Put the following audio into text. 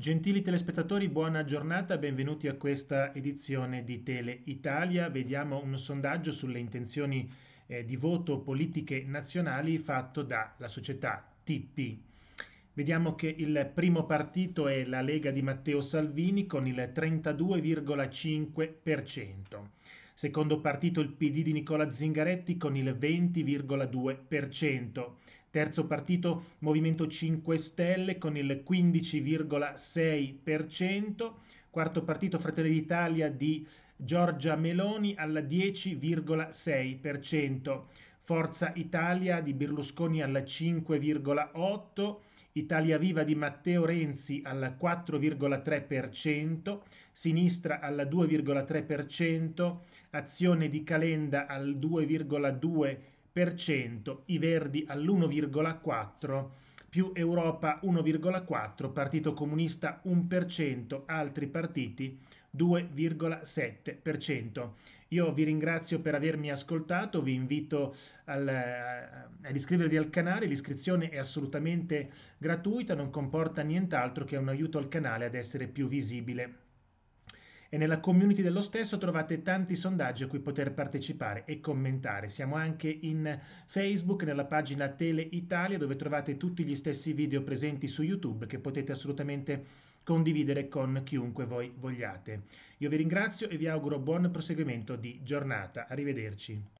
Gentili telespettatori, buona giornata, benvenuti a questa edizione di Tele Italia. Vediamo un sondaggio sulle intenzioni eh, di voto politiche nazionali fatto dalla società TP. Vediamo che il primo partito è la Lega di Matteo Salvini con il 32,5%. Secondo partito il PD di Nicola Zingaretti con il 20,2%. Terzo partito Movimento 5 Stelle con il 15,6%, quarto partito Fratelli d'Italia di Giorgia Meloni alla 10,6%, Forza Italia di Berlusconi alla 5,8%, Italia Viva di Matteo Renzi alla 4,3%, Sinistra alla 2,3%, Azione di Calenda al 2,2%, i Verdi all'1,4%, più Europa 1,4%, Partito Comunista 1%, altri partiti 2,7%. Io vi ringrazio per avermi ascoltato, vi invito al, eh, ad iscrivervi al canale, l'iscrizione è assolutamente gratuita, non comporta nient'altro che un aiuto al canale ad essere più visibile e nella community dello stesso trovate tanti sondaggi a cui poter partecipare e commentare. Siamo anche in Facebook, nella pagina Tele Italia, dove trovate tutti gli stessi video presenti su YouTube che potete assolutamente condividere con chiunque voi vogliate. Io vi ringrazio e vi auguro buon proseguimento di giornata. Arrivederci.